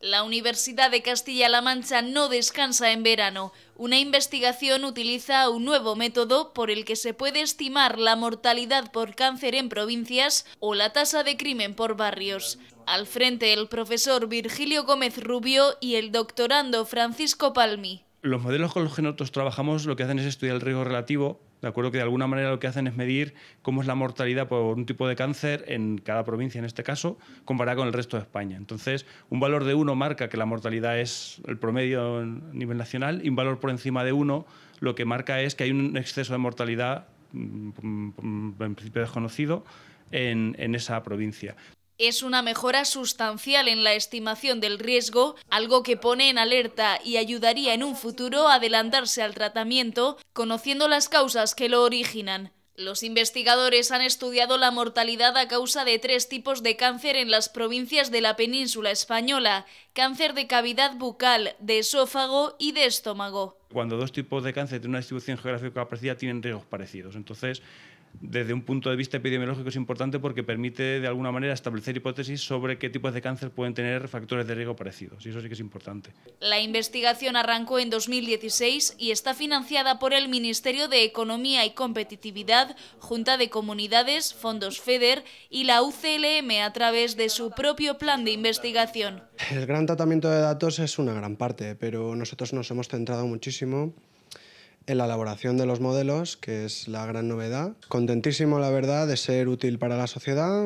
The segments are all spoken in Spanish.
La Universidad de Castilla-La Mancha no descansa en verano. Una investigación utiliza un nuevo método por el que se puede estimar la mortalidad por cáncer en provincias o la tasa de crimen por barrios. Al frente el profesor Virgilio Gómez Rubio y el doctorando Francisco Palmi. Los modelos con los que nosotros trabajamos lo que hacen es estudiar el riesgo relativo ¿de acuerdo? Que de alguna manera lo que hacen es medir cómo es la mortalidad por un tipo de cáncer en cada provincia, en este caso, comparada con el resto de España. Entonces, un valor de 1 marca que la mortalidad es el promedio a nivel nacional y un valor por encima de 1 lo que marca es que hay un exceso de mortalidad mm, mm, mm, en principio desconocido en esa provincia es una mejora sustancial en la estimación del riesgo, algo que pone en alerta y ayudaría en un futuro a adelantarse al tratamiento, conociendo las causas que lo originan. Los investigadores han estudiado la mortalidad a causa de tres tipos de cáncer en las provincias de la península española, cáncer de cavidad bucal, de esófago y de estómago cuando dos tipos de cáncer de una distribución geográfica parecida tienen riesgos parecidos. Entonces, desde un punto de vista epidemiológico es importante porque permite de alguna manera establecer hipótesis sobre qué tipos de cáncer pueden tener factores de riesgo parecidos y eso sí que es importante. La investigación arrancó en 2016 y está financiada por el Ministerio de Economía y Competitividad, Junta de Comunidades, Fondos FEDER y la UCLM a través de su propio plan de investigación. El gran tratamiento de datos es una gran parte, pero nosotros nos hemos centrado muchísimo en la elaboración de los modelos, que es la gran novedad. Contentísimo, la verdad, de ser útil para la sociedad,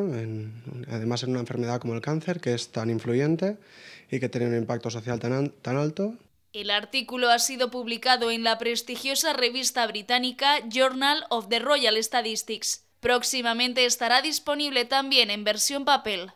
además en una enfermedad como el cáncer, que es tan influyente y que tiene un impacto social tan alto. El artículo ha sido publicado en la prestigiosa revista británica Journal of the Royal Statistics. Próximamente estará disponible también en versión papel.